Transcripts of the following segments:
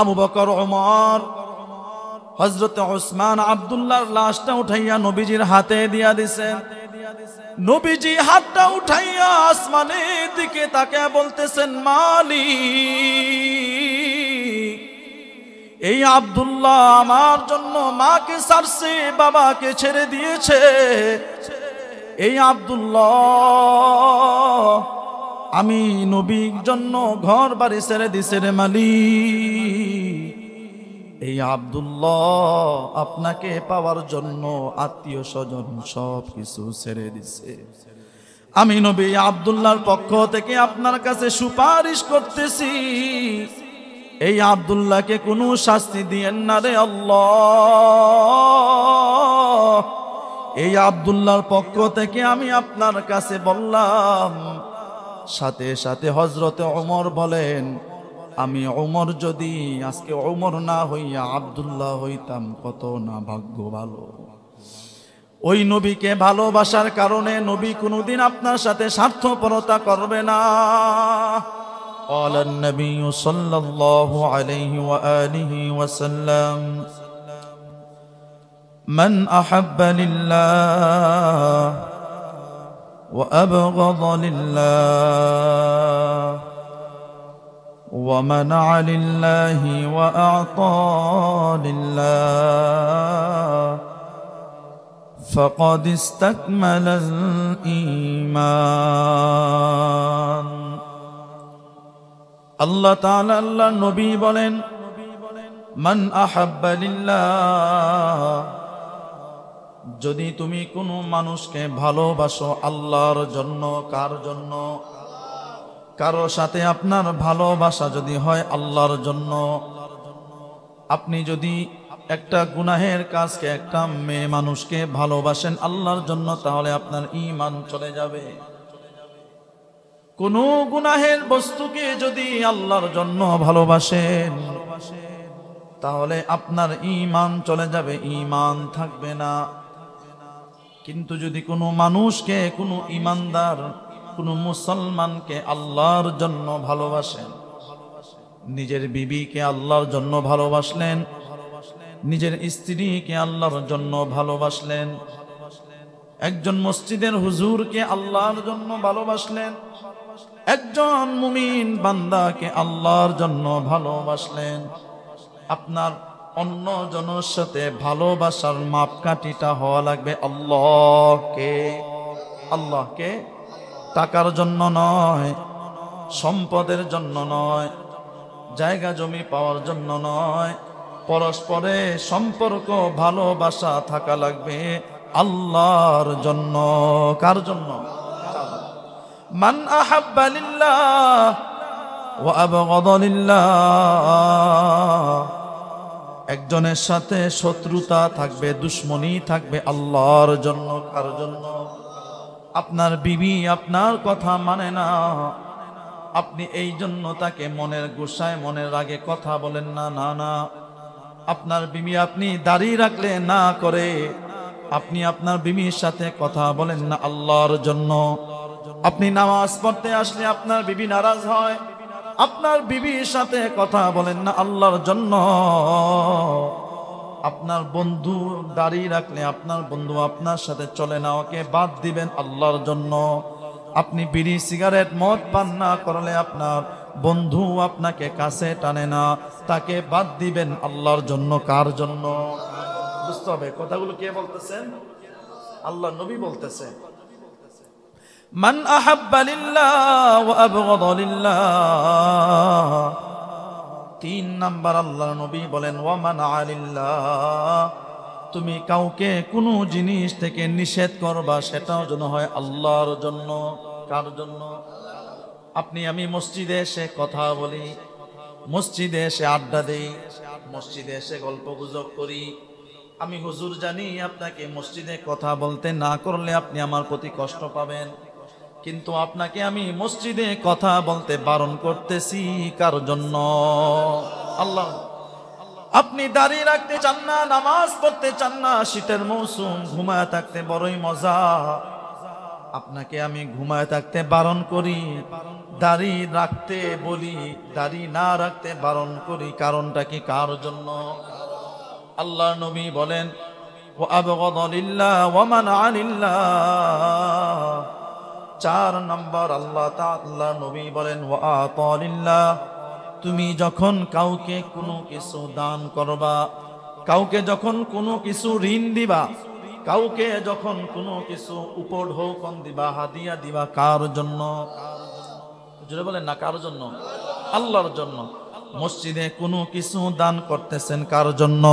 আবু বকর ওমর হজরত ওসমান আবদুল্লাহর লাশটা উঠাইয়া নবীজির হাতে দিয়া দিছেন নবীজি হাতটা উঠাইয়া আসমানের দিকে তাকে বলতেছেন মালি এই আবদুল্লাহ আমার জন্য মাকে সারছে বাবাকে ছেড়ে দিয়েছে এই আবদুল্লাহ আমি নবীর জন্য ঘর বাড়ি ছেড়ে দিছে রে মালি এই আবদুল্লাহ আপনাকে পাওয়ার জন্য আত্মীয় স্বজন সব কিছু ছেড়ে দিছে আমি নবী আবদুল্লাহর পক্ষ থেকে আপনার কাছে সুপারিশ করতেছি এই আবদুল্লাহকে কোনো শাস্তি দিয়েন না রে এই আবদুল্লাহর পক্ষ থেকে আমি আপনার কাছে বললাম সাথে সাথে হজরতে ওমর বলেন আমি ওমর যদি আজকে অমর না হইয়া আবদুল্লাহ হইতাম কত না ভাগ্য ভালো ওই নবীকে ভালোবাসার কারণে নবী কোনদিন আপনার সাথে স্বার্থপরতা করবে না قال النبي صلى الله عليه وآله وسلم من أحب لله وأبغض لله ومنع لله وأعطى لله فقد استكمل الإيمان الله تعالى النبي নবী من أحب لله যদি তুমি কোনো মানুষকে ভালোবাসো আল্লাহর জন্য কার জন্য কারো সাথে আপনার ভালোবাসা যদি হয় আল্লাহর জন্য আপনি যদি একটা গুনাহের কাজকে একটা মেয়ে মানুষকে ভালোবাসেন আল্লাহর জন্য তাহলে আপনার ইমান চলে যাবে কোন গুনাহের বস্তুকে যদি আল্লাহর জন্য ভালোবাসেন তাহলে আপনার ইমান চলে যাবে ইমান থাকবে না কিন্তু যদি কোনো মানুষকে কোনো ইমানদার কোনো মুসলমানকে আল্লাহর জন্য ভালোবাসেন নিজের বিবিকে আল্লাহর জন্য ভালোবাসলেন নিজের স্ত্রীকে আল্লাহর জন্য ভালোবাসলেন একজন মসজিদের হুজুরকে আল্লাহর জন্য ভালোবাসলেন একজন মুমিন বান্দাকে আল্লাহর জন্য ভালোবাসলেন আপনার অন্য জনের সাথে ভালোবাসার মাপকাঠিটা হওয়া লাগবে আল্লাহকে আল্লাহকে টাকার জন্য নয় সম্পদের জন্য নয় জায়গা জমি পাওয়ার জন্য নয় পরস্পরে সম্পর্ক ভালোবাসা থাকা লাগবে আল্লাহর জন্য কার জন্য মান আহাব্বালিল্লাহ ও আবগাদালিল্লাহ একজনের সাথে শত্রুতা থাকবে দুশ্মনী থাকবে আল্লাহর জন্য কার জন্য আপনার বিবি আপনার কথা মানে না আপনি এই জন্য তাকে মনের গোসায় মনের আগে কথা বলেন না না না আপনার বিমি আপনি দাঁড়িয়ে রাখলে না করে আপনি আপনার বিমির সাথে কথা বলেন না আল্লাহর জন্য আপনি নামাজ পড়তে আসলে আপনার বিবি নারাজ হয় আপনার বিবির সাথে কথা বলেন না আল্লাহর জন্য আপনার বন্ধু দাঁড়িয়ে রাখলে আপনার বন্ধু আপনার সাথে চলে না ওকে বাদ দিবেন আল্লাহর জন্য আপনি বিড়ি সিগারেট মদ পান না করলে আপনার বন্ধু আপনাকে কাছে টানে না তাকে বাদ দিবেন আল্লাহর জন্য কার জন্য বুঝতে হবে কথাগুলো কে বলতেছেন আল্লাহ নবী বলতেছে من أحب لله وأبغض لله তিন নাম্বার আল্লাহ নবী বলেন ওয়ামান আলিল্লাহ তুমি কাউকে কোনো জিনিস থেকে নিষেধ করবা সেটাও যেন হয় আল্লাহর জন্য কার জন্য আপনি আমি মসজিদে এসে কথা বলি মসজিদে এসে আড্ডা দেই মসজিদে এসে গল্প গুজব করি আমি হুজুর জানি আপনাকে মসজিদে কথা বলতে না করলে আপনি আমার প্রতি কষ্ট পাবেন কিন্তু আপনাকে আমি মসজিদে কথা বলতে বারণ করতেছি কার জন্য আল্লাহ আপনি দাঁড়িয়ে রাখতে চান না নামাজ পড়তে চান না শীতের মৌসুম ঘুমায় থাকতে বড়ই মজা আপনাকে আমি ঘুমায় থাকতে বারণ করি দাড়ি রাখতে বলি দাড়ি না রাখতে বারণ করি কারণটা কি কার জন্য আল্লাহ নবী বলেন ও আবগদ লিল্লাহ ওমান আনিল্লাহ চার নম্বর আল্লাহ আল্লাহ নবী বলেন তুমি যখন কাউকে কোনো কিছু দান করবা কাউকে যখন কোনো কিছু ঋণ দিবা কাউকে যখন কোনো কিছু উপন দিবা হাদিয়া দিবা কার জন্য বলে বলেন না কার জন্য আল্লাহর জন্য মসজিদে কোনো কিছু দান করতেছেন কার জন্য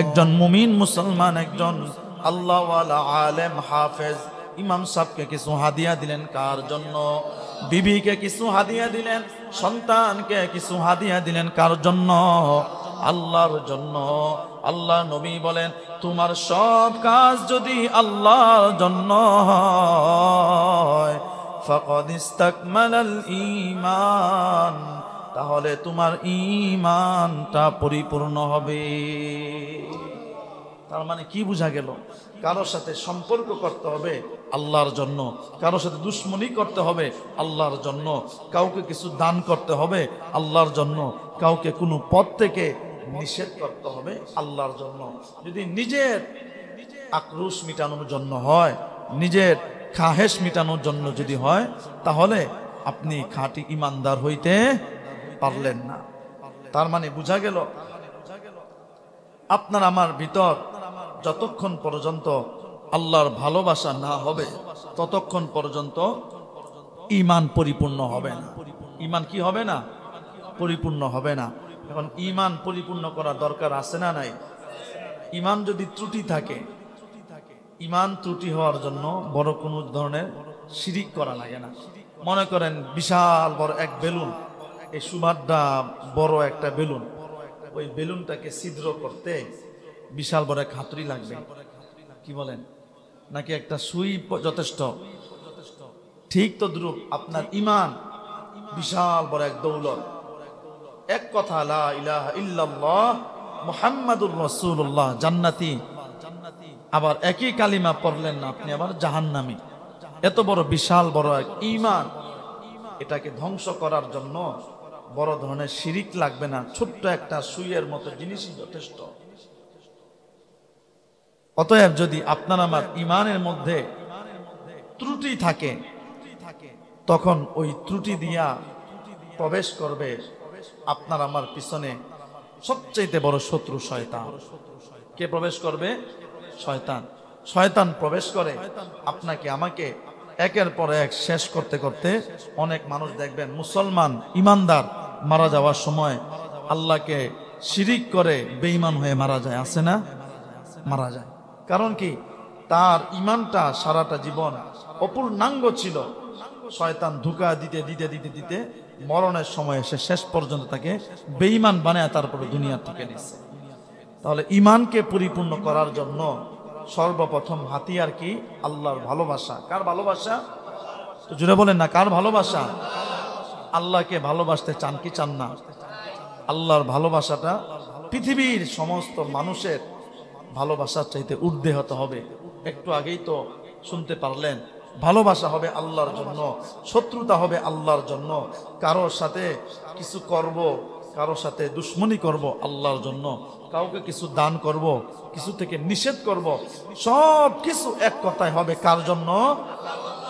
একজন মুমিন মুসলমান একজন আল্লাহ আলেম হাফেজ ইমাম সাহকে কিছু হাদিয়া দিলেন কার জন্য বিবিকে কিছু হাদিয়া দিলেন সন্তানকে কিছু হাদিয়া দিলেন কার জন্য আল্লাহর জন্য আল্লাহ নবী বলেন তোমার সব কাজ যদি আল্লাহর জন্য ইমান তাহলে তোমার ইমানটা পরিপূর্ণ হবে তার মানে কি বোঝা গেল কারোর সাথে সম্পর্ক করতে হবে আল্লাহর জন্য কারোর সাথে দুশ্মনী করতে হবে আল্লাহর জন্য কাউকে কিছু দান করতে হবে আল্লাহর জন্য কাউকে কোনো পথ থেকে নিষেধ করতে হবে আল্লাহর জন্য যদি নিজের আক্রোশ মিটানোর জন্য হয় নিজের খাহেস মিটানোর জন্য যদি হয় তাহলে আপনি খাঁটি ইমানদার হইতে পারলেন না তার মানে বোঝা গেল আপনার আমার ভিতর যতক্ষণ পর্যন্ত আল্লাহর ভালোবাসা না হবে ততক্ষণ পর্যন্ত ইমান পরিপূর্ণ হবে না ইমান কি হবে না পরিপূর্ণ হবে না এখন ইমান পরিপূর্ণ করা দরকার আছে না নাই ইমান যদি ত্রুটি থাকে ইমান ত্রুটি হওয়ার জন্য বড় কোনো ধরনের শিরিক করা লাগে না মনে করেন বিশাল বড় এক বেলুন এই সুভারটা বড় একটা বেলুন ওই বেলুনটাকে ছিদ্র করতে বিশাল বড় এক হাতুড়ি লাগবে কি বলেন নাকি একটা সুই যথেষ্ট ঠিক তো দ্রুপ আপনার ইমান বিশাল বড় এক দৌলত এক কথা লা ইলাহা ইল্লাল্লাহ মুহাম্মাদুর রাসূলুল্লাহ জান্নাতি আবার একই কালিমা পড়লেন না আপনি আবার জাহান্নামী এত বড় বিশাল বড় এক ইমান এটাকে ধ্বংস করার জন্য বড় ধরনের শিরিক লাগবে না ছোট্ট একটা সুইয়ের মতো জিনিসই যথেষ্ট অতএব যদি আপনার আমার ইমানের মধ্যে ত্রুটি থাকে তখন ওই ত্রুটি দিয়া প্রবেশ করবে আপনার আমার পিছনে সবচেয়ে বড় শত্রু শয়তান কে প্রবেশ করবে শয়তান শয়তান প্রবেশ করে আপনাকে আমাকে একের পর এক শেষ করতে করতে অনেক মানুষ দেখবেন মুসলমান ইমানদার মারা যাওয়ার সময় আল্লাহকে শিরিক করে বেঈমান হয়ে মারা যায় আছে না মারা যায় কারণ কি তার ইমানটা সারাটা জীবন অপূর্ণাঙ্গ ছিল শয়তান ধুকা দিতে দিতে দিতে দিতে মরণের সময় এসে শেষ পর্যন্ত তাকে বেঈমান বানায় তারপরে দুনিয়া থেকে নিচ্ছে তাহলে ইমানকে পরিপূর্ণ করার জন্য সর্বপ্রথম হাতিয়ার কি আল্লাহর ভালোবাসা কার ভালোবাসা জুড়ে বলেন না কার ভালোবাসা আল্লাহকে ভালোবাসতে চান কি চান না আল্লাহর ভালোবাসাটা পৃথিবীর সমস্ত মানুষের ভালোবাসার চাইতে উর্ধে হতে হবে একটু আগেই তো শুনতে পারলেন ভালোবাসা হবে আল্লাহর জন্য শত্রুতা হবে আল্লাহর জন্য কারোর সাথে কিছু করব কারোর সাথে দুশ্মনী করব আল্লাহর জন্য কাউকে কিছু দান করব কিছু থেকে নিষেধ করব সব কিছু এক কথায় হবে কার জন্য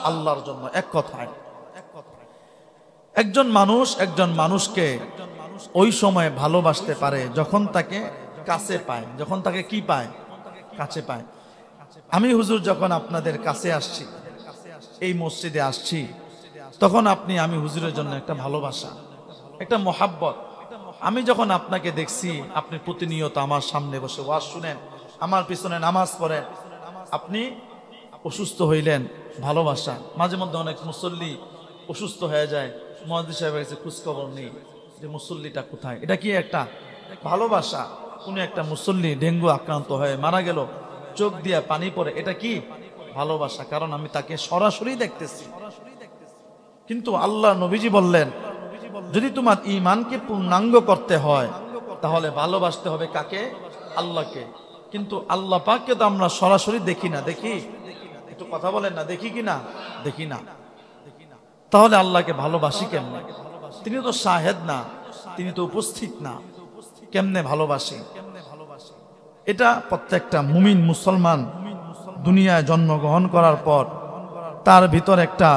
আল্লাহর জন্য এক কথায় একজন মানুষ একজন মানুষকে ওই সময় ভালোবাসতে পারে যখন তাকে কাছে পায় যখন তাকে কি পায় কাছে পায় আমি হুজুর যখন আপনাদের কাছে আসছি এই মসজিদে আসছি তখন আপনি আমি হুজুরের জন্য একটা ভালোবাসা একটা মোহাব্বত আমি যখন আপনাকে দেখছি আপনি প্রতিনিয়ত আমার সামনে বসে ওয়াজ শুনেন আমার পিছনে নামাজ পড়েন আপনি অসুস্থ হইলেন ভালোবাসা মাঝে মধ্যে অনেক মুসল্লি অসুস্থ হয়ে যায় মহাদি সাহেবের কাছে খোঁজখবর নেই যে মুসল্লিটা কোথায় এটা কি একটা ভালোবাসা কোনো একটা মুসল্লি ডেঙ্গু আক্রান্ত হয়ে মারা গেল চোখ দিয়ে পানি পড়ে এটা কি ভালোবাসা কারণ আমি তাকে সরাসরি দেখতেছি কিন্তু আল্লাহ নবীজি বললেন যদি তোমার ইমানকে পূর্ণাঙ্গ করতে হয় তাহলে ভালোবাসতে হবে কাকে আল্লাহকে কিন্তু আল্লাহ পাককে তো আমরা সরাসরি দেখি না দেখি একটু কথা বলেন না দেখি কি না দেখি না তাহলে আল্লাহকে ভালোবাসি কেমন তিনি তো সাহেদ না তিনি তো উপস্থিত না কেমনে ভালোবাসে এটা প্রত্যেকটা মুমিন মুসলমান দুনিয়ায় জন্মগ্রহণ করার পর তার ভিতর একটা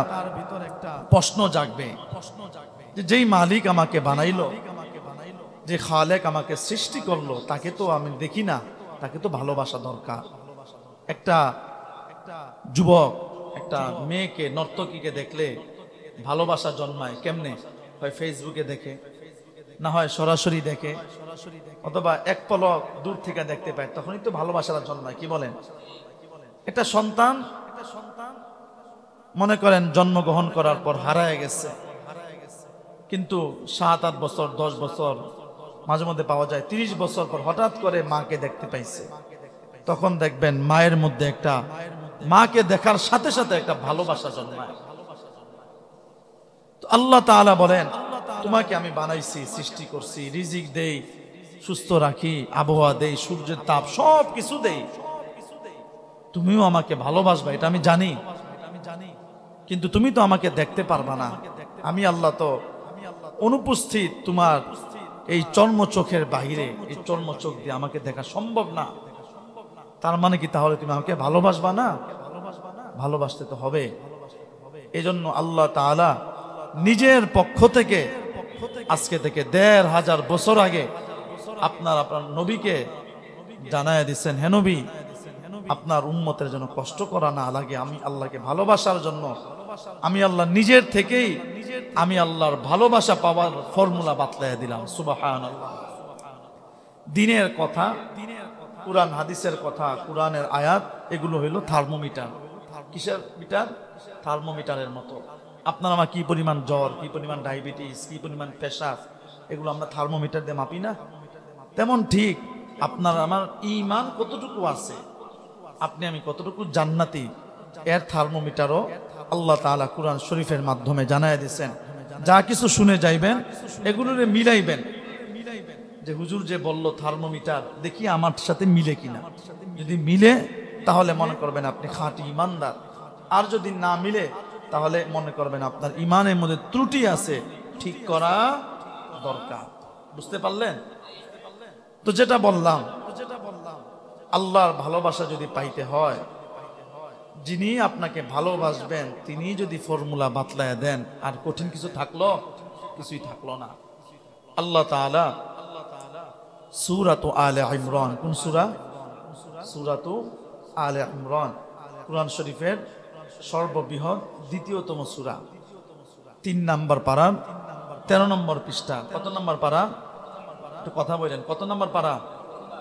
প্রশ্ন জাগবে যে যেই মালিক আমাকে বানাইল যে খালেক আমাকে সৃষ্টি করলো তাকে তো আমি দেখি না তাকে তো ভালোবাসা দরকার একটা যুবক একটা মেয়েকে নর্তকীকে দেখলে ভালোবাসা জন্মায় কেমনে হয় ফেসবুকে দেখে না হয় সরাসরি দেখে অথবা এক পলক দূর থেকে দেখতে পায় তখনই তো ভালোবাসার জন্মায় কি বলেন এটা সন্তান মনে করেন জন্মগ্রহণ করার পর হারায় গেছে কিন্তু সাত আট বছর দশ বছর মাঝে মধ্যে পাওয়া যায় ৩০ বছর পর হঠাৎ করে মাকে দেখতে পাইছে তখন দেখবেন মায়ের মধ্যে একটা মাকে দেখার সাথে সাথে একটা ভালোবাসা জন্মায় আল্লাহ তাআলা বলেন তোমাকে আমি বানাইছি সৃষ্টি করছি রিজিক দেই সুস্থ রাখি আবহাওয়া দেই সূর্যের তাপ সব কিছু দেই তুমিও আমাকে ভালোবাসবা এটা আমি জানি কিন্তু তুমি তো আমাকে দেখতে পারবা না আমি আল্লাহ তো অনুপস্থিত তোমার এই চর্ম চোখের বাহিরে এই চর্ম চোখ দিয়ে আমাকে দেখা সম্ভব না তার মানে কি তাহলে তুমি আমাকে ভালোবাসবা না ভালোবাসতে তো হবে এজন্য আল্লাহ তালা নিজের পক্ষ থেকে আজকে থেকে দেড় হাজার বছর আগে আপনার আপনার নবীকে জানায় দিচ্ছেন হেনবী আপনার উন্মতের জন্য কষ্ট করা না লাগে আমি আল্লাহকে ভালোবাসার জন্য আমি আল্লাহ নিজের থেকেই আমি আল্লাহর ভালোবাসা পাওয়ার ফর্মুলা বাতলাই দিলাম সুবাহান দিনের কথা কোরআন হাদিসের কথা কোরআনের আয়াত এগুলো হইল থার্মোমিটার কিসের মিটার থার্মোমিটারের মতো আপনার আমার কি পরিমাণ জ্বর কি পরিমাণ ডায়াবেটিস কি পরিমাণ পেশাব এগুলো আমরা থার্মোমিটার দিয়ে মাপি না তেমন ঠিক আপনার আমার ইমান কতটুকু আছে আপনি আমি কতটুকু জান্নাতি এর থার্মোমিটারও আল্লাহ তালা কুরআন শরীফের মাধ্যমে জানাই দিচ্ছেন যা কিছু শুনে যাইবেন এগুলোরে মিলাইবেন যে হুজুর যে বলল থার্মোমিটার দেখি আমার সাথে মিলে কিনা যদি মিলে তাহলে মনে করবেন আপনি খাঁটি ইমানদার আর যদি না মিলে তাহলে মনে করবেন আপনার ইমানের মধ্যে ত্রুটি আছে ঠিক করা দরকার বুঝতে পারলেন তো যেটা বললাম আল্লাহর ভালোবাসা যদি পাইতে হয় যিনি আপনাকে ভালোবাসবেন তিনি যদি ফর্মুলা বাতলায় দেন আর কঠিন কিছু থাকলো কিছুই থাকলো না আল্লাহ তালা সুরাত আলে ইমরান কোন সুরা সুরাত আলে ইমরান কোরআন শরীফের সর্ববৃহৎ দ্বিতীয়তম সুরা তিন নাম্বার পাড়া তেরো নম্বর পৃষ্ঠা কত নম্বর পাড়া একটু কথা বললেন কত নম্বর পাড়া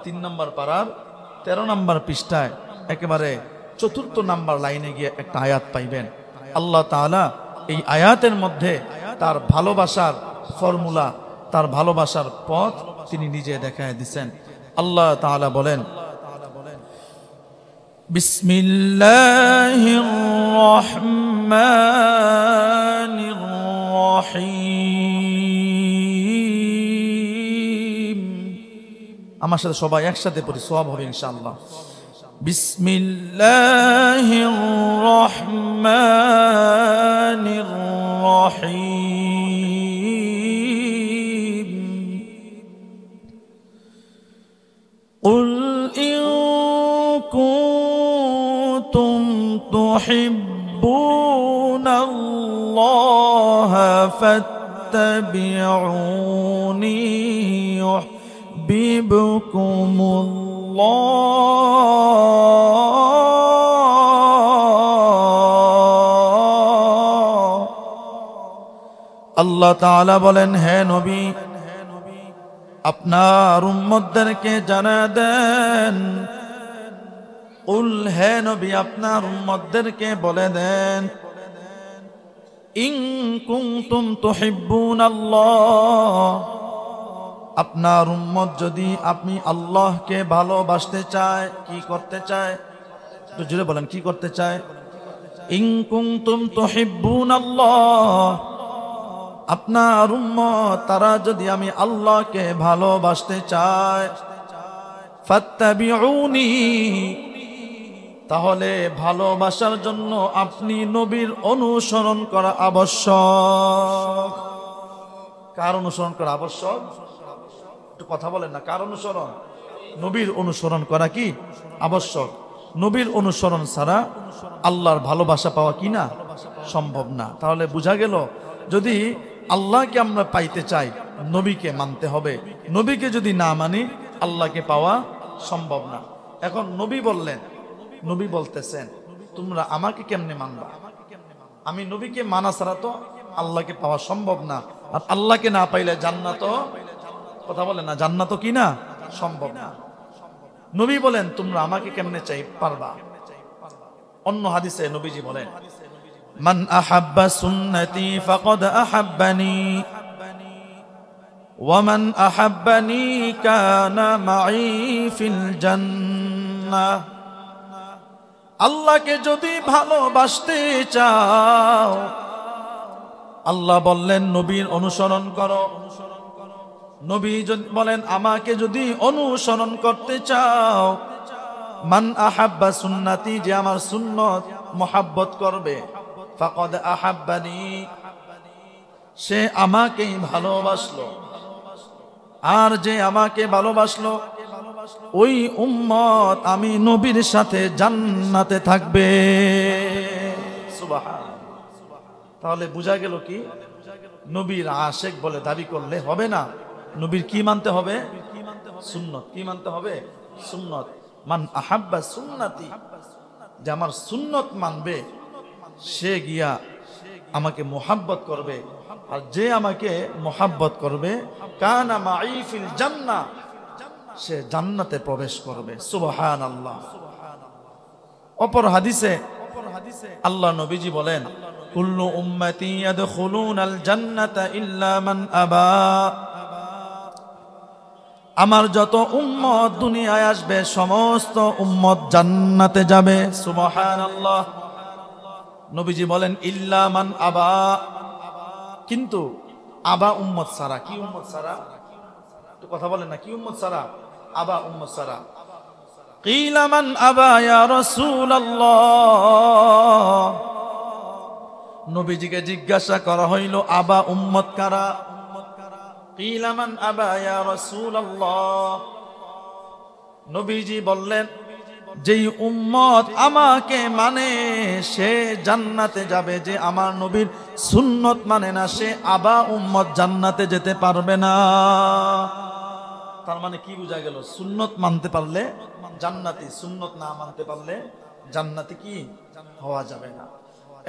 তিন নম্বর পাড়ার তেরো নম্বর পৃষ্ঠায় একেবারে চতুর্থ নাম্বার লাইনে গিয়ে একটা আয়াত পাইবেন আল্লাহ তালা এই আয়াতের মধ্যে তার ভালোবাসার ফর্মুলা তার ভালোবাসার পথ তিনি নিজে দেখায় দিচ্ছেন আল্লাহ তালা বলেন بسم الله الرحمن الرحيم اما شاء الله يكشف একসাথে صوابه ان شاء الله بسم الله الرحمن الرحيم تحبون الله فاتبعوني يحببكم الله الله تعالى بولن هي نبي আপনার উম্মতদেরকে জানা দেন উল হে নবী আপনার উম্মদেরকে বলে দেন ইং কুমতুম তুহিব্বুন আল্লাহ আপনার উম্মত যদি আপনি আল্লাহকে ভালোবাসতে চায় কি করতে চায় জুড়ে বলেন কি করতে চায় ইং কুমতুম তুহিব্বুন আল্লাহ আপনার উম্মত তারা যদি আমি আল্লাহকে ভালোবাসতে চায় ফত্তাবিউনি তাহলে ভালোবাসার জন্য আপনি নবীর অনুসরণ করা আবশ্যক কার অনুসরণ করা আবশ্যক একটু কথা বলেন না কার অনুসরণ নবীর অনুসরণ করা কি আবশ্যক নবীর অনুসরণ ছাড়া আল্লাহর ভালোবাসা পাওয়া কি না সম্ভব না তাহলে বোঝা গেল যদি আল্লাহকে আমরা পাইতে চাই নবীকে মানতে হবে নবীকে যদি না মানি আল্লাহকে পাওয়া সম্ভব না এখন নবী বললেন নবী বলতেছেন তোমরা আমাকে কেমনে মানবা আমি নবীকে মানা ছাড়া তো আল্লাহকে পাওয়া সম্ভব না আর আল্লাহকে না পাইলে জান্নাত কথা বলে না জান্নাত কি না সম্ভব না নবী বলেন তোমরা আমাকে কেমনে চাই পারবা অন্য হাদিসে নবীজি বলেন মান আহাব্বা সুন্নতি ফাকদ আহাব্বানি ومن আহাব্বানি কানা মাই ফিল জান্নাহ আল্লাহকে যদি ভালোবাসতে চাও আল্লাহ বললেন নবীর অনুসরণ করো নবী বলেন আমাকে যদি অনুসরণ করতে চাও মান আহাব্বা সুন্নাতি যে আমার সুন্নত মোহাব্বত করবে ফাকদ আহাব্বানি সে আমাকেই ভালোবাসলো আর যে আমাকে ভালোবাসলো ওই উম্মত আমি নবীর সাথে জান্নাতে থাকবে তাহলে বোঝা গেল কি নবীর আশেক বলে দাবি করলে হবে না নবীর কি মানতে হবে সুন্নত কি মানতে হবে সুন্নত মান আহাব্বা সুন্নাতি যে আমার সুন্নত মানবে সে গিয়া আমাকে মোহাব্বত করবে আর যে আমাকে মোহাব্বত করবে কানা মাইফিল জান্না সে জান্নাতে প্রবেশ করবে সুবাহান আল্লাহ অপর হাদিসে আল্লাহ নবীজি বলেন আমার যত উম্মত দুনিয়ায় আসবে সমস্ত উম্মত জান্নাতে যাবে আল্লাহ নবীজি বলেন ইল্লা মান আবা কিন্তু আবা উম্মত সারা কি উম্মত সারা কথা বলেন না কি উম্মত সারা আবা উম্মত সারা قيل من أبى يا নবীজিকে জিজ্ঞাসা করা হইল আবা উম্মত কারা قيل من أبى يا رسول الله নবীজি বললেন যেই উম্মত আমাকে মানে সে জান্নাতে যাবে যে আমার নবীর সুন্নত মানে না সে আবা উম্মত জান্নাতে যেতে পারবে না তার মানে কি বোঝা গেল সুন্নত মানতে পারলে জান্নাতি সুন্নত না মানতে পারলে জান্নাতি কি হওয়া যাবে না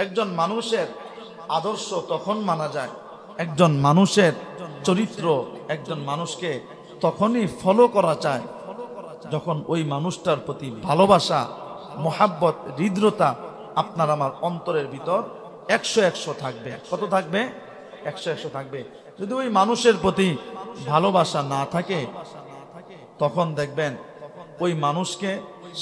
একজন মানুষের আদর্শ তখন মানা যায় একজন মানুষের চরিত্র একজন মানুষকে তখনই ফলো করা চায় যখন ওই মানুষটার প্রতি ভালোবাসা মোহাব্বত হৃদ্রতা আপনার আমার অন্তরের ভিতর একশো একশো থাকবে কত থাকবে একশো একশো থাকবে যদি ওই মানুষের প্রতি ভালোবাসা না থাকে তখন দেখবেন ওই মানুষকে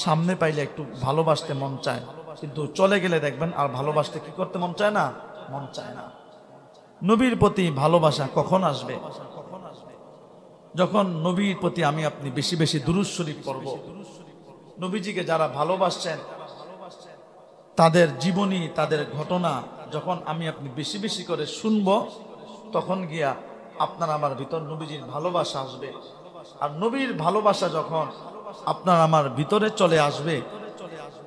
সামনে পাইলে একটু ভালোবাসতে মন চায় কিন্তু চলে গেলে দেখবেন আর ভালোবাসতে কি করতে মন চায় না মন চায় না নবীর প্রতি ভালোবাসা কখন আসবে যখন নবীর প্রতি আমি আপনি বেশি বেশি দুরুজ শরীফ করব নবীজিকে যারা ভালোবাসছেন তাদের জীবনী তাদের ঘটনা যখন আমি আপনি বেশি বেশি করে শুনব তখন গিয়া আপনার আমার ভিতর নবীজির ভালোবাসা আসবে আর নবীর ভালোবাসা যখন আপনার আমার ভিতরে চলে আসবে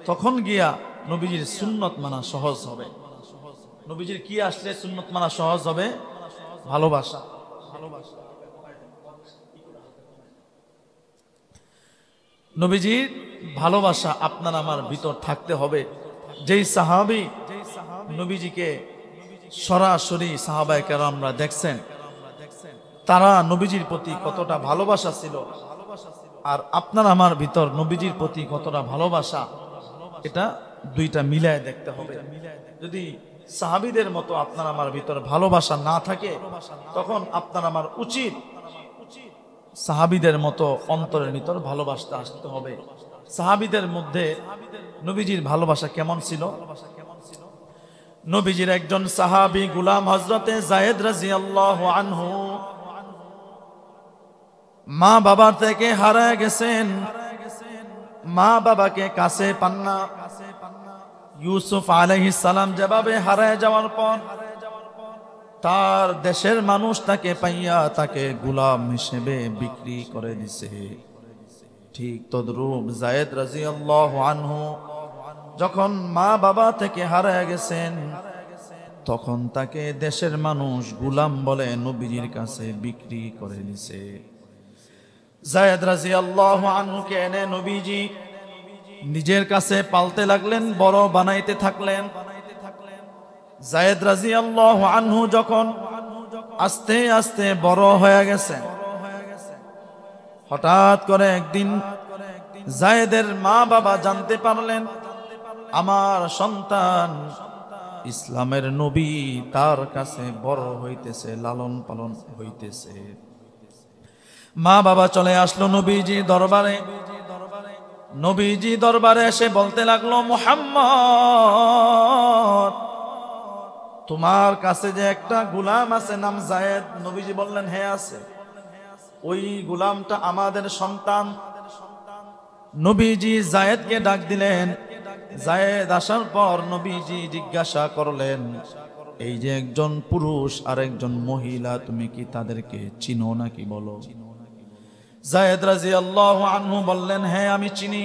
তখন গিয়া নবীজির সুন্নত মানা সহজ হবে নবীজির কি আসলে সুন্নত মানা সহজ হবে ভালোবাসা নবীজির ভালোবাসা আপনার আমার ভিতর থাকতে হবে যেই সাহাবি নবীজিকে সরাসরি সাহাবায় কেরামরা দেখছেন তারা নবীজির প্রতি কতটা ভালোবাসা ছিল আর আপনার আমার ভিতর নবীজির প্রতি কতটা ভালোবাসা এটা দুইটা মিলায় দেখতে হবে যদি সাহাবিদের মতো আপনার আমার ভিতর ভালোবাসা না থাকে তখন আপনার আমার উচিত সাহাবিদের মতো অন্তরের ভিতর ভালোবাসতে আসতে হবে সাহাবিদের মধ্যে নবীজির ভালোবাসা কেমন ছিল নবীজির একজন সাহাবি গুলাম হজরতে জায়েদ রাজি আল্লাহ আনহু মা বাবার থেকে হারায় গেছেন মা বাবাকে কাছে পান না ইউসুফ আলহ সালাম যেভাবে হারায় যাওয়ার পর তার দেশের মানুষ তাকে পাইয়া তাকে গুলাম হিসেবে বিক্রি করে দিছে ঠিক তদরূপ জায়েদ রাজি আনহু যখন মা বাবা থেকে হারায় গেছেন তখন তাকে দেশের মানুষ গুলাম বলে নবীজির কাছে বিক্রি করে দিছে জায়দ রাজি আল্লাহ আনহুকে এনে নবীজি নিজের কাছে পালতে লাগলেন বড় বানাইতে থাকলেন জায়দ রাজি আল্লাহ আনহু যখন আস্তে আস্তে বড় হয়ে গেছে হঠাৎ করে একদিন জায়েদের মা বাবা জানতে পারলেন আমার সন্তান ইসলামের নবী তার কাছে বড় হইতেছে লালন পালন হইতেছে মা বাবা চলে আসলো নবীজি দরবারে নবীজি দরবারে এসে বলতে লাগলো মোহাম্মদ তোমার কাছে যে একটা গুলাম আছে নাম জায়েদ নবীজি বললেন হ্যাঁ আছে ওই গুলামটা আমাদের সন্তান নবীজি জায়েদকে ডাক দিলেন জায়েদ আসার পর নবীজি জিজ্ঞাসা করলেন এই যে একজন পুরুষ আর একজন মহিলা তুমি কি তাদেরকে চিনো নাকি বলো জায়দ রাজি আল্লাহ আনহু বললেন হ্যাঁ আমি চিনি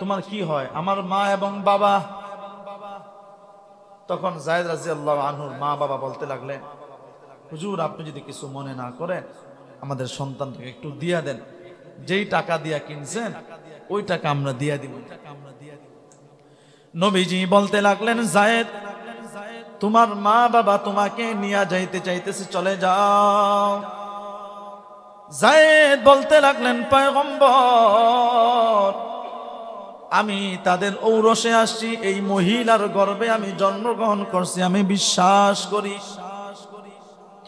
তোমার কি হয় আমার মা এবং বাবা তখন জায়দ রাজি আল্লাহ আনহুর মা বাবা বলতে লাগলেন হুজুর আপনি যদি কিছু মনে না করেন আমাদের সন্তানটাকে একটু দিয়া দেন যেই টাকা দিয়া কিনছেন ওই টাকা আমরা দিয়া দিব নবীজি বলতে লাগলেন জায়েদ তোমার মা বাবা তোমাকে নিয়ে যাইতে চাইতেছে চলে যাও জায়দ বলতে লাগলেন পয়গম্বর আমি তাদের ঔরসে আসছি এই মহিলার গর্বে আমি জন্মগ্রহণ করছি আমি বিশ্বাস করি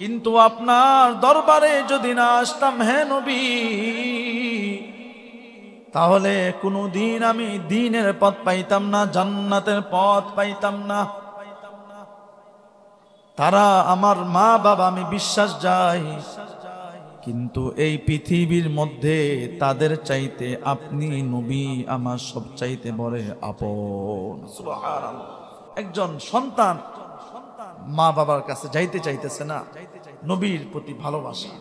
কিন্তু আপনার দরবারে যদি না আসতাম হে নবী তাহলে কোনোদিন আমি দিনের পথ পাইতাম না জান্নাতের পথ পাইতাম না তারা আমার মা বাবা আমি বিশ্বাস যাই কিন্তু এই পৃথিবীর মধ্যে তাদের চাইতে আপনি নবী আমার সব চাইতে বড় আপন একজন সন্তান মা বাবার কাছে যাইতে চাইতেছে না নবীর প্রতি ভালোবাসা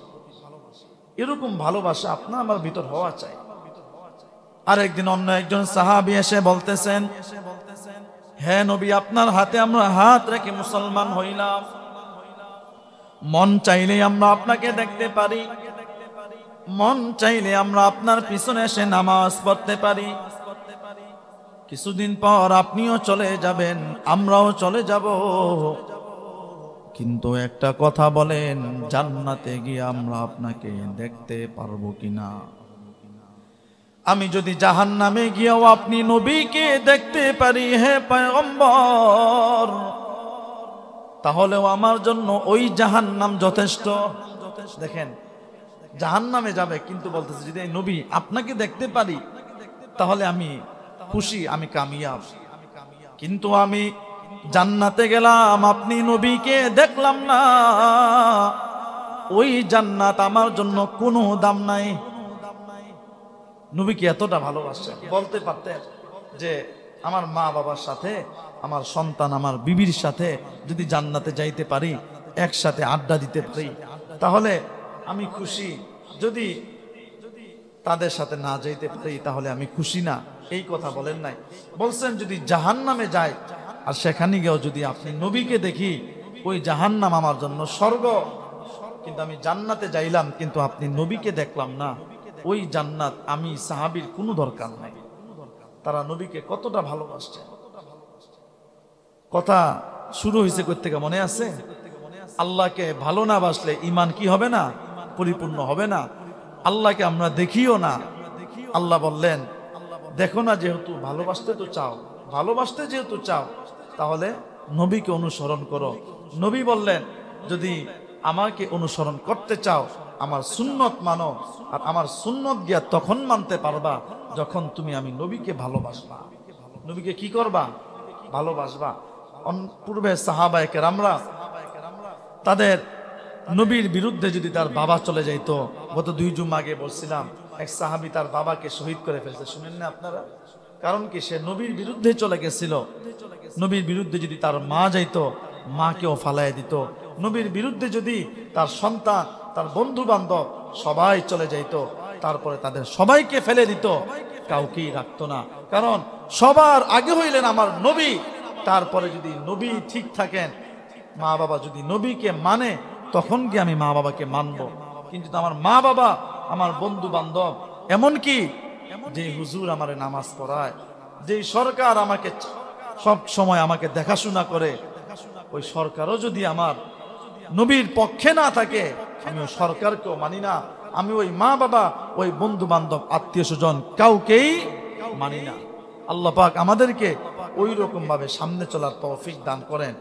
এরকম ভালোবাসা আপনার আমার ভিতর হওয়া চাই আর একদিন অন্য একজন সাহাবি এসে বলতেছেন হ্যাঁ নবী আপনার হাতে আমরা হাত রেখে মুসলমান হইলাম মন চাইলে আমরা আপনাকে দেখতে পারি মন চাইলে আমরা আপনার পিছনে এসে নামাজ পড়তে পারি কিছুদিন পর আপনিও চলে যাবেন আমরাও চলে যাব কিন্তু একটা কথা বলেন জান্নাতে গিয়ে আমরা আপনাকে দেখতে পারবো কিনা আমি যদি জাহান নামে গিয়েও আপনি নবীকে দেখতে পারি হে অম্বর তাহলেও আমার জন্য ওই জাহান নাম যথেষ্ট দেখেন জাহান নামে যাবে কিন্তু বলতেছে যদি নবী আপনাকে দেখতে পারি তাহলে আমি খুশি আমি কামিয়াব কিন্তু আমি জান্নাতে গেলাম আপনি নবীকে দেখলাম না ওই জান্নাত আমার জন্য কোনো দাম নাই নবীকে এতটা ভালোবাসছে বলতে পারতেন যে আমার মা বাবার সাথে আমার সন্তান আমার বিবির সাথে যদি জান্নাতে যাইতে পারি একসাথে আড্ডা দিতে পারি তাহলে আমি খুশি যদি তাদের সাথে না যাইতে পারি তাহলে আমি খুশি না এই কথা বলেন নাই বলছেন যদি জাহান নামে যায় আর সেখানে গিয়েও যদি আপনি নবীকে দেখি ওই জাহান নাম আমার জন্য স্বর্গ কিন্তু আমি জান্নাতে যাইলাম কিন্তু আপনি নবীকে দেখলাম না ওই জান্নাত আমি সাহাবির কোনো দরকার নাই তারা নবীকে কতটা ভালোবাসছেন কথা শুরু হয়েছে থেকে মনে আছে আল্লাহকে ভালো না বাসলে ইমান কি হবে না পরিপূর্ণ হবে না আল্লাহকে আমরা দেখিও না আল্লাহ বললেন দেখো না যেহেতু ভালোবাসতে তো চাও ভালোবাসতে যেহেতু চাও তাহলে নবীকে অনুসরণ করো নবী বললেন যদি আমাকে অনুসরণ করতে চাও আমার সুন্নত মানো আর আমার সুন্নত গিয়া তখন মানতে পারবা যখন তুমি আমি নবীকে ভালোবাসবা নবীকে কি করবা ভালোবাসবা পূর্বে সাহাবায় কেরামরা তাদের নবীর বিরুদ্ধে যদি তার বাবা চলে যাইত গত দুই জুম আগে বলছিলাম এক সাহাবি তার বাবাকে শহীদ করে ফেলছে শুনেন না আপনারা কারণ কি সে নবীর বিরুদ্ধে চলে গেছিল নবীর বিরুদ্ধে যদি তার মা যাইত মাকেও ফালাই দিত নবীর বিরুদ্ধে যদি তার সন্তান তার বন্ধু বান্ধব সবাই চলে যাইত তারপরে তাদের সবাইকে ফেলে দিত কাউকেই রাখতো না কারণ সবার আগে হইলেন আমার নবী তারপরে যদি নবী ঠিক থাকেন মা বাবা যদি নবীকে মানে তখন কি আমি মা বাবাকে মানব কিন্তু আমার মা বাবা আমার বন্ধু বান্ধব এমন কি যে হুজুর আমারে নামাজ পড়ায় যে সরকার আমাকে সব সময় আমাকে দেখাশোনা করে ওই সরকারও যদি আমার নবীর পক্ষে না থাকে আমি ওই সরকারকেও মানি না আমি ওই মা বাবা ওই বন্ধু বান্ধব আত্মীয় স্বজন কাউকেই মানি না আল্লাহ পাক আমাদেরকে ওই রকমভাবে সামনে চলার তৌফিক দান করেন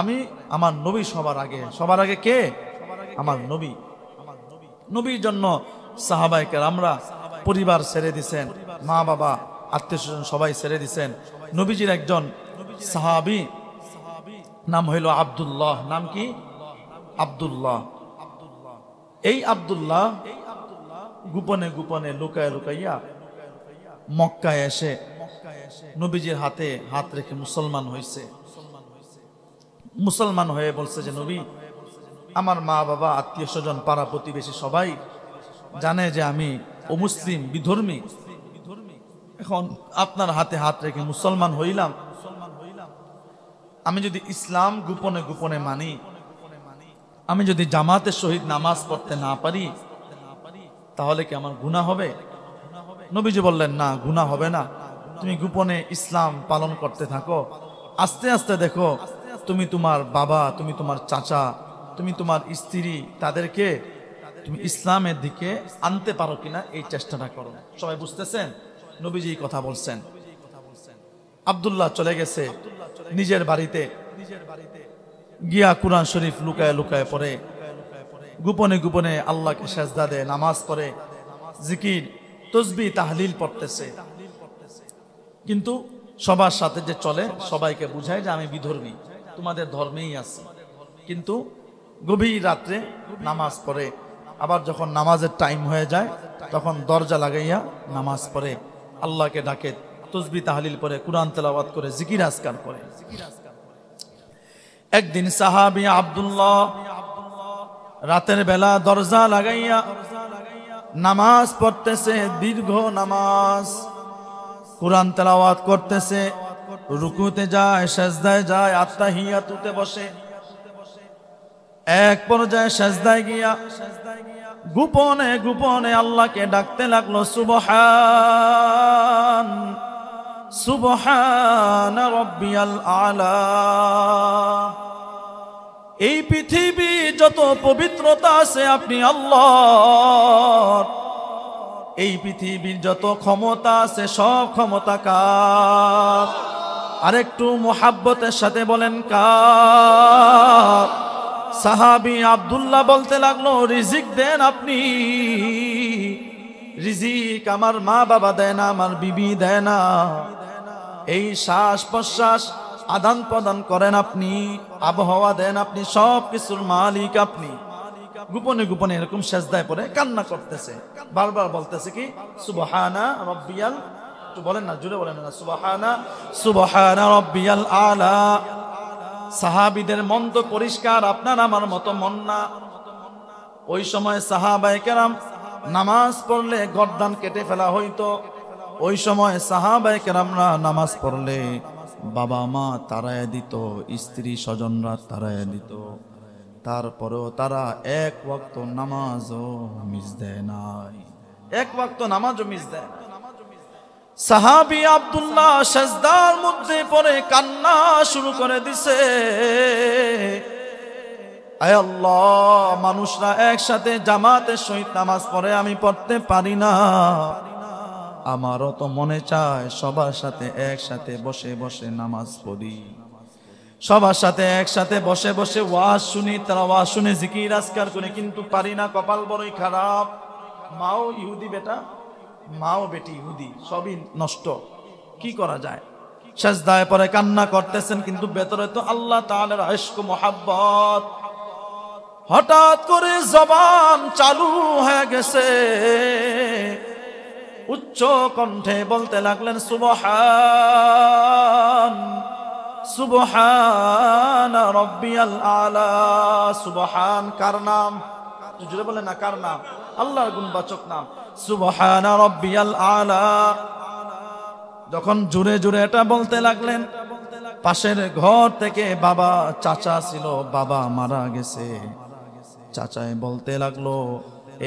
আমি আমার নবী সবার আগে সবার আগে কে আমার নবী নবীর জন্য সাহাবাইকার আমরা পরিবার ছেড়ে দিছেন মা বাবা আত্মীয় স্বজন সবাই ছেড়ে দিছেন নবীজির একজন সাহাবি নাম হইল আবদুল্লাহ নাম কি আবদুল্লাহ এই আবদুল্লাহ গোপনে গোপনে লুকায় লুকাইয়া মক্কায় এসে নবীজির হাতে হাত রেখে মুসলমান হয়েছে মুসলমান হয়ে বলছে যে নবী আমার মা বাবা আত্মীয় স্বজন পাড়া প্রতিবেশী সবাই জানে যে আমি অমুসলিম বিধর্মী এখন আপনার হাতে হাত রেখে মুসলমান হইলাম আমি যদি ইসলাম গোপনে গোপনে মানি আমি যদি জামাতের সহিত নামাজ পড়তে না পারি তাহলে কি আমার গুণা হবে নবীজি বললেন না গুণা হবে না তুমি গোপনে ইসলাম পালন করতে থাকো আস্তে আস্তে দেখো তুমি তোমার বাবা তুমি তোমার চাচা তুমি তোমার স্ত্রী তাদেরকে তুমি ইসলামের দিকে আনতে পারো কিনা এই চেষ্টাটা করো সবাই বুঝতেছেন নবীজি কথা বলছেন আবদুল্লাহ চলে গেছে নিজের বাড়িতে গিয়া কুরআন শরীফ লুকায় লুকায় পড়ে গোপনে গোপনে আল্লাহকে সাজদা দেয় নামাজ পড়ে জিকির তসবি তাহলিল পড়তেছে কিন্তু সবার সাথে যে চলে সবাইকে বুঝায় যে আমি বিধর্মী তোমাদের ধর্মেই আছি কিন্তু গভীর রাত্রে নামাজ পড়ে আবার যখন নামাজের টাইম হয়ে যায় তখন দরজা লাগাইয়া নামাজ পড়ে আল্লাহকে ডাকে তসবি তাহালিল পরে কুরআন তেলাবাদ করে জিকির আসকার করে একদিন সাহাবি আবদুল্লাহ রাতের বেলা দরজা লাগাইয়া নামাজ পড়তেছে দীর্ঘ নামাজ কোরআন তেলাওয়াত করতেছে রুকুতে যায় সেজদায় যায় আত্মা হিয়া তুতে বসে এক পর্যায়ে সেজদায় গিয়া গোপনে গোপনে আল্লাহকে ডাকতে লাগলো সুবহান সুবহান রব্বিয়াল আলা এই পৃথিবী যত পবিত্রতা আছে আপনি আল্লাহ এই পৃথিবীর যত ক্ষমতা আছে সব ক্ষমতা কার আরেকটু মোহাব্বতের সাথে বলেন কার সাহাবি আবদুল্লাহ বলতে লাগলো রিজিক দেন আপনি রিজিক আমার মা বাবা দেয় না আমার বিবি দেয় না এই শ্বাস প্রশ্বাস আদান প্রদান করেন আপনি আবহাওয়া দেন আপনি সব কিছুর মালিক আপনি গোপনে গোপনে এরকম সেজদায় পরে কান্না করতেছে বারবার বলতেছে কি সুবহানা রব্বিয়াল একটু বলেন না জুড়ে বলেন না সুবহানা সুবহানা রব্বিয়াল আলা সাহাবিদের মন তো পরিষ্কার আপনার আমার মতো মন না ওই সময় সাহাবায়ে কেরাম নামাজ পড়লে গর্দান কেটে ফেলা হইতো ওই সময় সাহাবায়ে কেরামরা নামাজ পড়লে বাবা মা তারায় দিত স্ত্রী স্বজনরা তারায় দিত তারপরেও তারা এক ওয়াক্ত নামাজও মিস দেয় নাই এক ওয়াক্ত নামাজও মিস দেয় সাহাবি আবদুল্লাহ সেজদার মধ্যে পরে কান্না শুরু করে দিছে মানুষরা একসাথে জামাতের সহিত নামাজ পড়ে আমি পড়তে পারি না আমারও তো মনে চায় সবার সাথে একসাথে বসে বসে নামাজ পড়ি সবার সাথে একসাথে বসে বসে ওয়াজ শুনি তারা ওয়াজ শুনে জিকির আজকার করে কিন্তু পারি না কপাল বড়ই খারাপ মাও ইহুদি বেটা মাও বেটি ইহুদি সবই নষ্ট কি করা যায় দায় পরে কান্না করতেছেন কিন্তু বেতরে তো আল্লাহ তাআলার আয়স্ক মোহাব্বত হঠাৎ করে জবান চালু হয়ে গেছে উচ্চ কণ্ঠে বলতে লাগলেন সুবহান সুবহান রব্বিয়াল আলা সুবহান কার নাম জুড়ে বলে না কার নাম আল্লাহর গুণবাচক নাম সুবহান রব্বিয়াল আলা যখন জুড়ে জুড়ে এটা বলতে লাগলেন পাশের ঘর থেকে বাবা চাচা ছিল বাবা মারা গেছে চাচায় বলতে লাগলো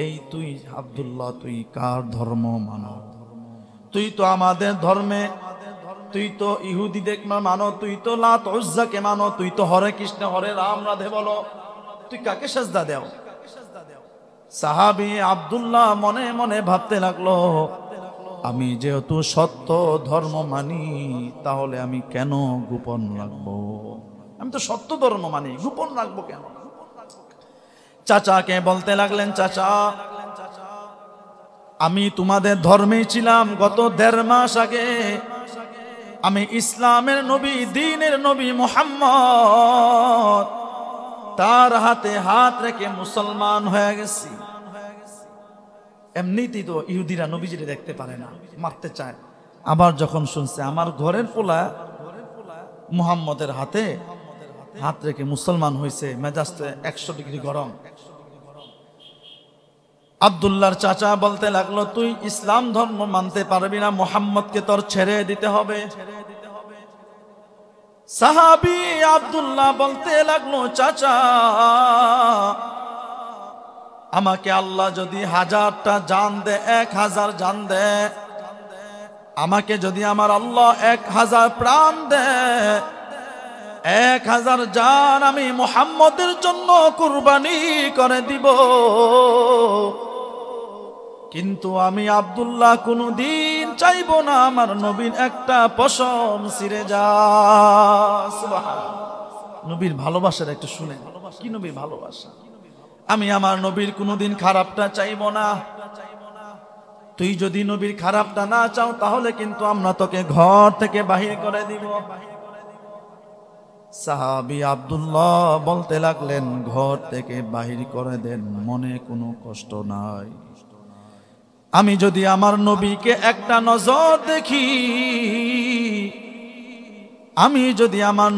এই তুই আব্দুল্লাহ তুই কার ধর্ম মানব তুই তো আমাদের ধর্মে তুই তো ইহুদি দেখ মানো তুই তো লাত কে মানো তুই তো হরে কৃষ্ণ হরে রাম রাধে বলো তুই কাকে সাজদা দেও সাহাবি আবদুল্লাহ মনে মনে ভাবতে লাগলো আমি যেহেতু সত্য ধর্ম মানি তাহলে আমি কেন গোপন রাখবো আমি তো সত্য ধর্ম মানি গোপন রাখবো কেন চাচাকে বলতে লাগলেন চাচা আমি তোমাদের ধর্মেই ছিলাম গত দেড় মাস আগে আমি ইসলামের নবী দিনের নবী মোহাম্মদ তার হাতে হাত রেখে মুসলমান হয়ে গেছি এমনিতেই তো ইহুদিরা নবীজিরে দেখতে পারে না মারতে চায় আবার যখন শুনছে আমার ঘরের পোলা মুহাম্মদের হাতে হাত রেখে মুসলমান হয়েছে মেজাজ তো একশো ডিগ্রি গরম আবদুল্লার চাচা বলতে লাগলো তুই ইসলাম ধর্ম মানতে পারবি না মোহাম্মদকে তোর ছেড়ে দিতে হবে সাহাবি আবদুল্লাহ বলতে লাগলো চাচা আমাকে আল্লাহ যদি হাজারটা জান দে এক হাজার জান দে আমাকে যদি আমার আল্লাহ এক হাজার প্রাণ দে এক হাজার জান আমি মোহাম্মদের জন্য কুরবানি করে দিব কিন্তু আমি আবদুল্লাহ কোনো দিন চাইব না আমার নবীন একটা পশম সিরে যা নবীর ভালোবাসার একটা শুনে কি নবীর ভালোবাসা আমি আমার নবীর কোনোদিন খারাপটা চাইব না তুই যদি নবীর খারাপটা না চাও তাহলে কিন্তু আমরা তোকে ঘর থেকে বাহির করে দিব সাহাবি আবদুল্লাহ বলতে লাগলেন ঘর থেকে বাহির করে দেন মনে কোনো কষ্ট নাই আমি যদি আমার নবীকে একটা নজর দেখি আমি যদি আমার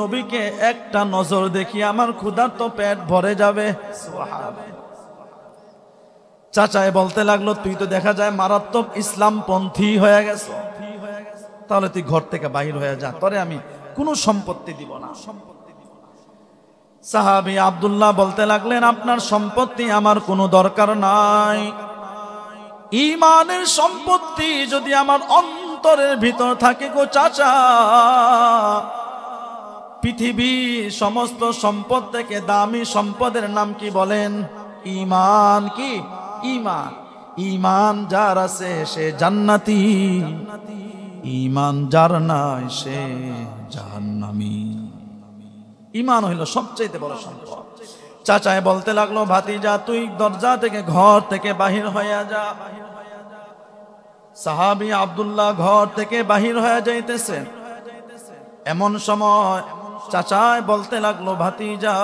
নবীকে একটা নজর দেখি আমার ক্ষুধার তো পেট ভরে যাবে চাচায় বলতে লাগলো তুই তো দেখা যায় মারাত্মক ইসলাম পন্থী হয়ে গেছ তাহলে তুই ঘর থেকে বাহির হয়ে যা তরে আমি কোনো সম্পত্তি দিব না সম্পত্তি সাহাবি আবদুল্লাহ বলতে লাগলেন আপনার সম্পত্তি আমার কোনো দরকার নাই ইমানের সম্পত্তি যদি আমার অন্তরের ভিতর থাকে গো চাচা পৃথিবী সমস্ত সম্পদ থেকে দামি সম্পদের নাম কি বলেন ইমান কি ইমান ইমান যার আছে সে জান্নাতি ইমান যার নাই সে জাহান্নামি ইমান হইল সবচাইতে বড় সম্পদ চাচায় বলতে লাগলো ভাতিজা তুই দরজা থেকে ঘর থেকে বাহির হইয়া যা সাহাবি আবদুল্লাহ ঘর থেকে বাহির হয়ে যাইতেছে এমন সময় চাচায় বলতে লাগলো ভাতিজা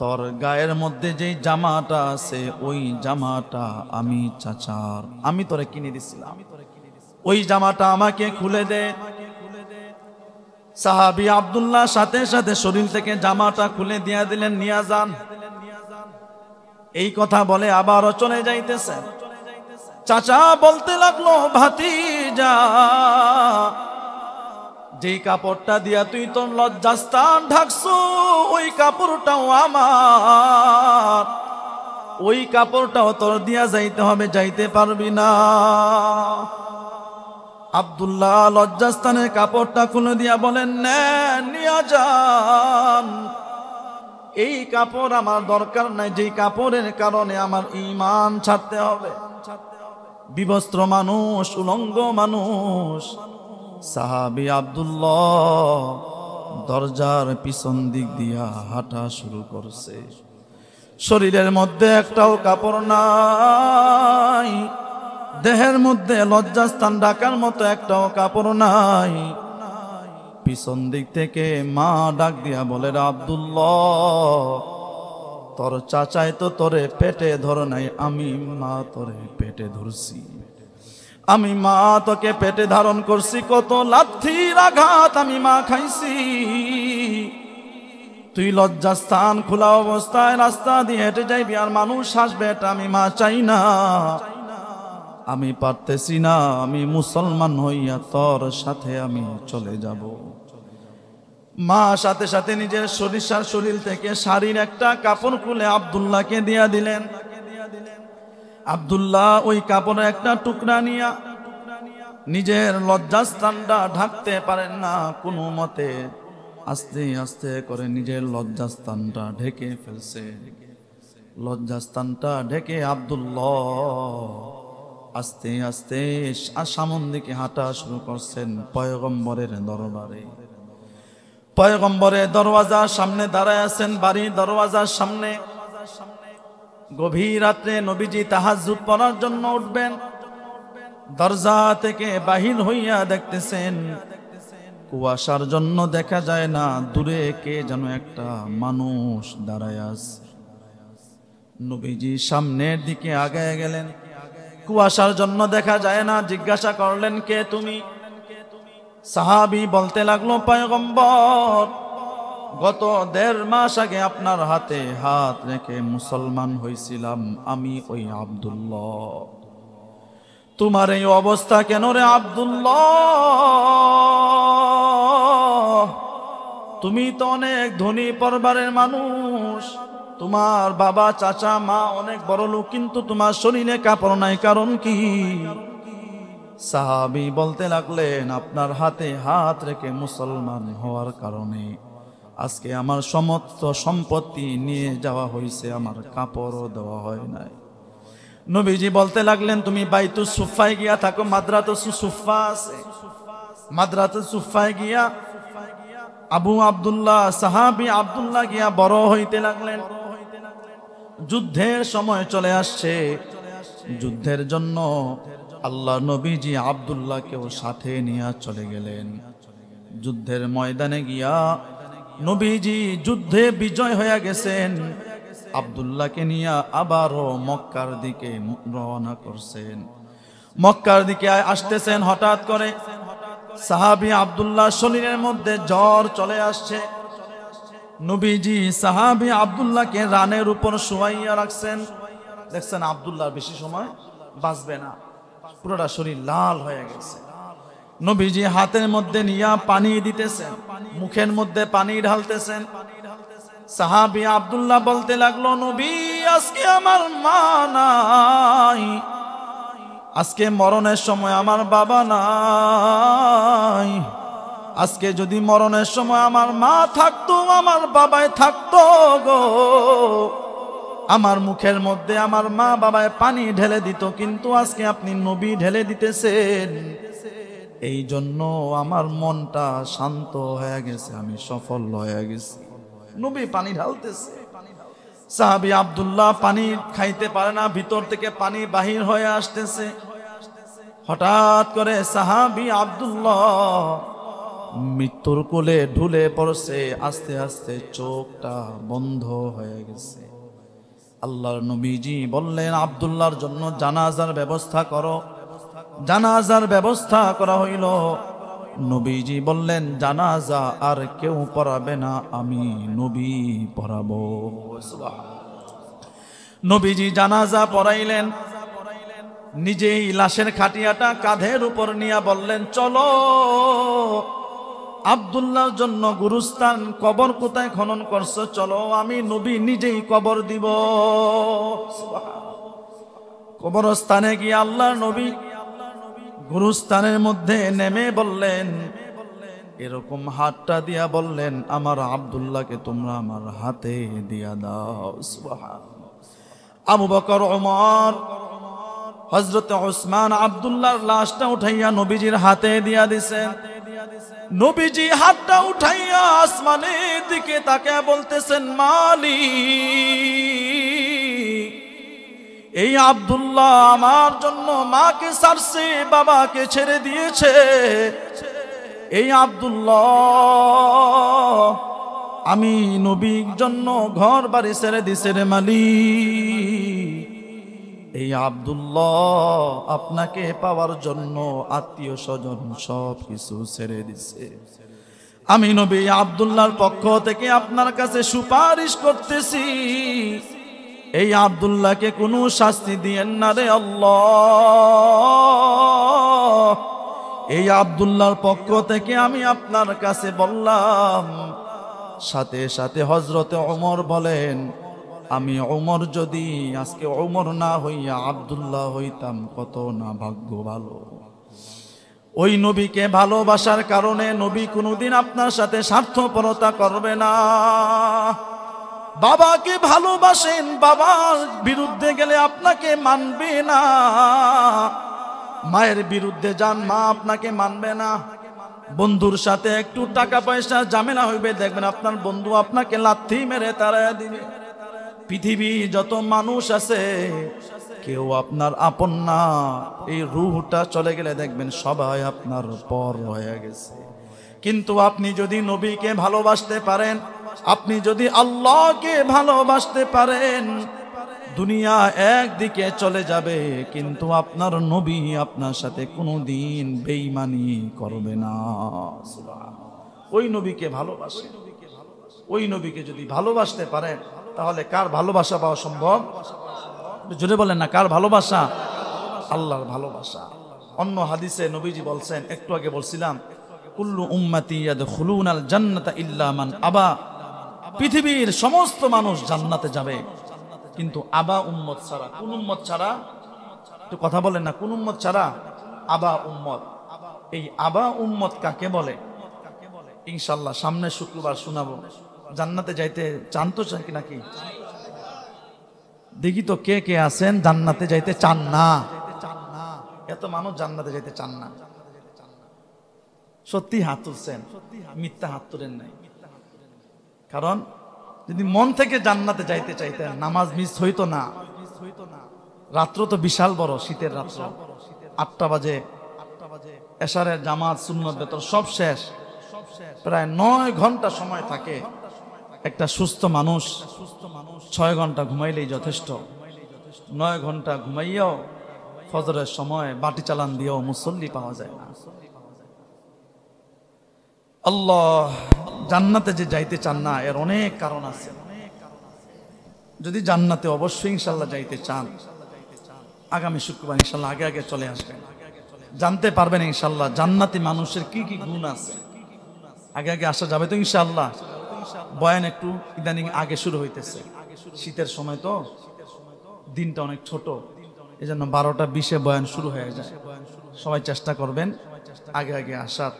তোর গায়ের মধ্যে যে জামাটা আছে ওই জামাটা আমি চাচার আমি তোরে কিনে দিছিলাম ওই জামাটা আমাকে খুলে দে সাহাবি আবদুল্লাহ সাথে সাথে শরীর থেকে জামাটা খুলে দিয়া দিলেন নিয়া যান এই কথা বলে আবারও চলে যাইতেছে চাচা বলতে লাগলো ভাতি যা যে কাপড়টা দিয়া তুই তো লজ্জাস্থান ঢাকছো ওই কাপড়টাও আমার ওই কাপড়টাও তোর দিয়া যাইতে হবে যাইতে পারবি না আবদুল্লাহ লজ্জাস্থানে কাপড়টা খুলে দিয়া বলেন নিয়া যান এই কাপড় আমার দরকার নাই যেই কাপড়ের কারণে আমার ইমান ছাড়তে হবে বিবস্ত্র মানুষ উলঙ্গ মানুষ সাহাবি আবদুল্লাহ দরজার পিছন দিক দিয়া হাঁটা শুরু করছে শরীরের মধ্যে একটাও কাপড় নাই দেহের মধ্যে লজ্জাস্থান ডাকার মতো একটাও কাপড় নাই পিছন দিক থেকে মা ডাক দিয়া বলে আবদুল্লাহ তোর চাচাই তো তোরে পেটে ধর নাই আমি মা তোরে পেটে ধরছি আমি মা তোকে পেটে ধারণ করছি কত লাথির আঘাত আমি মা খাইছি তুই লজ্জাস্থান খোলা অবস্থায় রাস্তা দিয়ে হেঁটে যাইবি আর মানুষ আসবে এটা আমি মা চাই না আমি পারতেছি না আমি মুসলমান হইয়া তোর সাথে আমি চলে যাব মা সাথে সাথে নিজের সরিষার শরীর থেকে শাড়ির একটা কাপড় খুলে আবদুল্লাহকে দিয়া দিলেন আবদুল্লাহ ওই কাপড়ের একটা টুকরা নিয়া নিজের লজ্জাস্থানটা ঢাকতে পারেন না কোনো মতে আস্তে আস্তে করে নিজের লজ্জাস্থানটা ঢেকে ফেলছে লজ্জাস্থানটা ঢেকে আবদুল্লাহ আস্তে আস্তে সামন দিকে হাঁটা শুরু করছেন পয়গম্বরের দরবারে পয়গম্বরের দরওয়াজার সামনে দাঁড়ায় আছেন বাড়ির দরওয়াজার সামনে গভীর রাত্রে নবীজি তাহাজুদ পড়ার জন্য উঠবেন দরজা থেকে বাহির হইয়া দেখতেছেন কুয়াশার জন্য দেখা যায় না দূরে কে যেন একটা মানুষ দাঁড়ায় আস নবীজি সামনের দিকে আগায় গেলেন কুয়াশার জন্য দেখা যায় না জিজ্ঞাসা করলেন কে তুমি সাহাবি বলতে লাগলো পায়গম্বর গত দেড় মাস আগে আপনার হাতে হাত রেখে মুসলমান হয়েছিলাম আমি ওই আবদুল্লাহ তোমার এই অবস্থা কেন রে আবদুল্লাহ তুমি তো অনেক ধনী পরিবারের মানুষ তোমার বাবা চাচা মা অনেক বড় লোক কিন্তু তোমার শরীরে কাপড় নাই কারণ কি সাহাবি বলতে লাগলেন আপনার হাতে হাত রেখে মুসলমান হওয়ার কারণে আজকে আমার সমস্ত সম্পত্তি নিয়ে যাওয়া হয়েছে আমার কাপড়ও দেওয়া হয় নাই নবীজি বলতে লাগলেন তুমি বাইতু সুফায় গিয়া থাকো মাদ্রাতো সুফা আছে মাদ্রাতো সুফায় গিয়া আবু আবদুল্লাহ সাহাবি আবদুল্লাহ গিয়া বড় হইতে লাগলেন যুদ্ধের সময় চলে আসছে যুদ্ধের জন্য আল্লাহ নবীজি আবদুল্লাহকেও সাথে নিয়ে চলে গেলেন যুদ্ধের ময়দানে গিয়া নবীজি যুদ্ধে বিজয় হয়ে গেছেন আবদুল্লাহকে নিয়ে আবারও মক্কার দিকে রওনা করছেন মক্কার দিকে আসতেছেন হঠাৎ করে সাহাবি আবদুল্লাহ শরীরের মধ্যে জ্বর চলে আসছে নবীজি সাহাবি আবদুল্লাহকে রানের উপর শোয়াইয়া রাখছেন দেখছেন আবদুল্লাহ বেশি সময় বাঁচবে না পুরোটা শরীর লাল হয়ে গেছে নবীজি হাতের মধ্যে নিয়া পানি দিতেছেন মুখের মধ্যে পানি ঢালতেছেন সাহাবি আবদুল্লাহ বলতে লাগলো নবী আজকে আমার মা নাই আজকে মরণের সময় আমার বাবা নাই আজকে যদি মরণের সময় আমার মা থাকতো আমার বাবায় থাকতো গো আমার মুখের মধ্যে আমার মা বাবায় পানি ঢেলে দিত কিন্তু আজকে আপনি নবী ঢেলে দিতেছেন এই জন্য আমার মনটা শান্ত হয়ে গেছে আমি সফল হয়ে গেছি নবী পানি ঢালতেছে সাহাবি আবদুল্লাহ পানি খাইতে পারে না ভিতর থেকে পানি বাহির হয়ে আসতেছে হঠাৎ করে সাহাবি আবদুল্লাহ মৃত্যুর কোলে ঢুলে পড়ছে আস্তে আস্তে চোখটা বন্ধ হয়ে গেছে আল্লাহর নবীজি বললেন আবদুল্লাহর জন্য জানাজার ব্যবস্থা করো জানাজার ব্যবস্থা করা হইল নবীজি বললেন জানাজা আর কেউ পড়াবে না আমি নবী পড়াবো নবীজি জানাজা পড়াইলেন নিজেই লাশের খাটিয়াটা কাঁধের উপর নিয়ে বললেন চলো আবদুল্লাহর জন্য গুরুস্থান কবর কোথায় খনন করছো চলো আমি নবী নিজেই কবর দিব কবরস্থানে গিয়ে আল্লাহ নবী গুরুস্থানের মধ্যে নেমে বললেন এরকম হাতটা দিয়া বললেন আমার আবদুল্লাহকে তোমরা আমার হাতে দিয়া দাও আবু বকর ওমর হজরত ওসমান আবদুল্লাহর লাশটা উঠাইয়া নবীজির হাতে দিয়া দিছেন নবীজি হাতটা উঠাইয়া আসমানের দিকে তাকে বলতেছেন মালি এই আবদুল্লাহ আমার জন্য মাকে সারছে বাবাকে ছেড়ে দিয়েছে এই আবদুল্লাহ আমি নবীর জন্য ঘর বাড়ি ছেড়ে দিছে রে মালিক এই আবদুল্লাহ আপনাকে পাওয়ার জন্য আত্মীয় স্বজন সব কিছু ছেড়ে দিছে আমি নবী আবদুল্লাহর পক্ষ থেকে আপনার কাছে সুপারিশ করতেছি এই আবদুল্লাহকে কোনো শাস্তি দিয়েন না রে এই আবদুল্লাহর পক্ষ থেকে আমি আপনার কাছে বললাম সাথে সাথে হজরতে অমর বলেন আমি ওমর যদি আজকে ওমর না হইয়া আবদুল্লাহ হইতাম কত না ভাগ্য ভালো ওই নবীকে ভালোবাসার কারণে নবী কোনোদিন আপনার সাথে স্বার্থপরতা করবে না বাবাকে ভালোবাসেন বাবার বিরুদ্ধে গেলে আপনাকে মানবে না মায়ের বিরুদ্ধে যান মা আপনাকে মানবে না বন্ধুর সাথে একটু টাকা পয়সা ঝামেলা হইবে দেখবেন আপনার বন্ধু আপনাকে লাথি মেরে তারা দিবে পৃথিবী যত মানুষ আছে কেউ আপনার আপন না এই রুহটা চলে গেলে দেখবেন সবাই আপনার পর হয়ে গেছে কিন্তু আপনি যদি নবীকে ভালোবাসতে পারেন আপনি যদি আল্লাহকে ভালোবাসতে পারেন দুনিয়া একদিকে চলে যাবে কিন্তু আপনার নবী আপনার সাথে কোনো দিন বেইমানি করবে না ওই নবীকে ভালোবাসে ওই নবীকে যদি ভালোবাসতে পারেন তাহলে কার ভালোবাসা পাওয়া সম্ভব জুড়ে বলেন না কার ভালোবাসা আল্লাহর ভালোবাসা অন্য হাদিসে নবীজি বলছেন একটু আগে বলছিলাম কুল্লু উম্মাতি খুলুনাল জান্নাতা ইল্লামান আবা পৃথিবীর সমস্ত মানুষ জান্নাতে যাবে কিন্তু আবা উম্মত ছাড়া কোন উম্মত ছাড়া একটু কথা বলেন না কোন উম্মত ছাড়া আবা উম্মত এই আবা উম্মত কাকে বলে ইনশাল্লাহ সামনে শুক্রবার শোনাবো জান্নাতে যাইতে চান তো চান কি নাকি দেখি তো কে কে আছেন জান্নাতে যাইতে চান না এত মানুষ জান্নাতে যাইতে চান না সত্যি হাত তুলছেন মিথ্যা হাত তুলেন নাই কারণ যদি মন থেকে জান্নাতে যাইতে চাইতেন নামাজ মিস হইতো না রাত্র তো বিশাল বড় শীতের রাত্র আটটা বাজে আটটা বাজে জামাত সুন্নত বেতন সব শেষ প্রায় নয় ঘন্টা সময় থাকে একটা সুস্থ মানুষ ছয় ঘন্টা ঘুমাইলেই যথেষ্ট নয় ঘন্টা ঘুমাইয়াও ফজরের সময় বাটি চালান দিয়েও মুসল্লি পাওয়া যায় না আল্লাহ জান্নাতে যে যাইতে চান না এর অনেক কারণ আছে যদি জান্নাতে অবশ্যই ইনশাল্লাহ যাইতে চান আগামী শুক্রবার ইনশাল্লাহ আগে আগে চলে আসবেন জানতে পারবেন ইনশাল্লাহ জান্নাতি মানুষের কি কি গুণ আছে আগে আগে আসা যাবে তো ইনশাল্লাহ বয়ান একটু ইদানিং আগে শুরু হইতেছে শীতের সময় তো দিনটা অনেক ছোট জন্য বারোটা বিশে বয়ান শুরু হয়ে যায় সবাই চেষ্টা করবেন আগে আগে আসার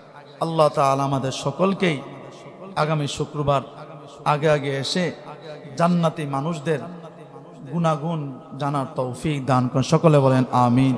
আল্লাহ তালা আমাদের সকলকেই আগামী শুক্রবার আগে আগে এসে জান্নাতি মানুষদের গুণাগুণ জানার তৌফিক দান করেন সকলে বলেন আমিন